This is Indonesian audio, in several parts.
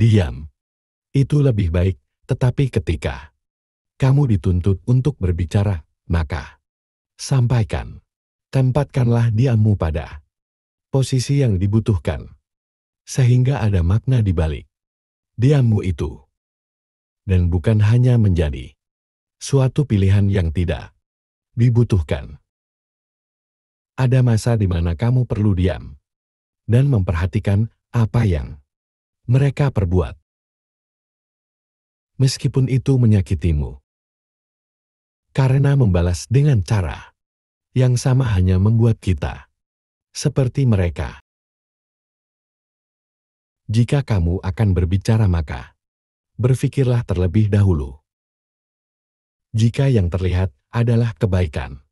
diam. Itu lebih baik, tetapi ketika kamu dituntut untuk berbicara, maka sampaikan. Tempatkanlah diammu pada posisi yang dibutuhkan, sehingga ada makna di balik diammu itu. Dan bukan hanya menjadi suatu pilihan yang tidak dibutuhkan. Ada masa di mana kamu perlu diam dan memperhatikan apa yang mereka perbuat. Meskipun itu menyakitimu. Karena membalas dengan cara yang sama hanya membuat kita seperti mereka. Jika kamu akan berbicara maka, berpikirlah terlebih dahulu. Jika yang terlihat adalah kebaikan,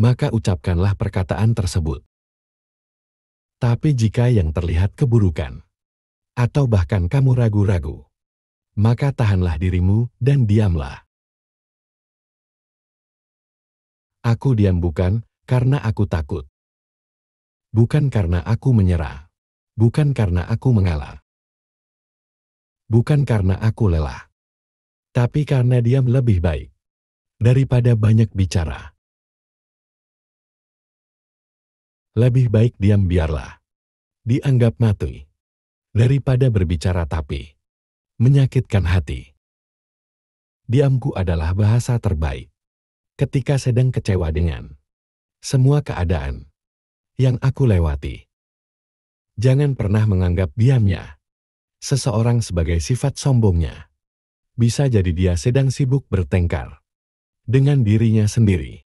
maka ucapkanlah perkataan tersebut. Tapi jika yang terlihat keburukan, atau bahkan kamu ragu-ragu, maka tahanlah dirimu dan diamlah. Aku diam bukan karena aku takut. Bukan karena aku menyerah. Bukan karena aku mengalah. Bukan karena aku lelah. Tapi karena diam lebih baik daripada banyak bicara. Lebih baik diam biarlah. Dianggap mati daripada berbicara tapi menyakitkan hati. Diamku adalah bahasa terbaik ketika sedang kecewa dengan semua keadaan yang aku lewati. Jangan pernah menganggap diamnya seseorang sebagai sifat sombongnya. Bisa jadi dia sedang sibuk bertengkar dengan dirinya sendiri.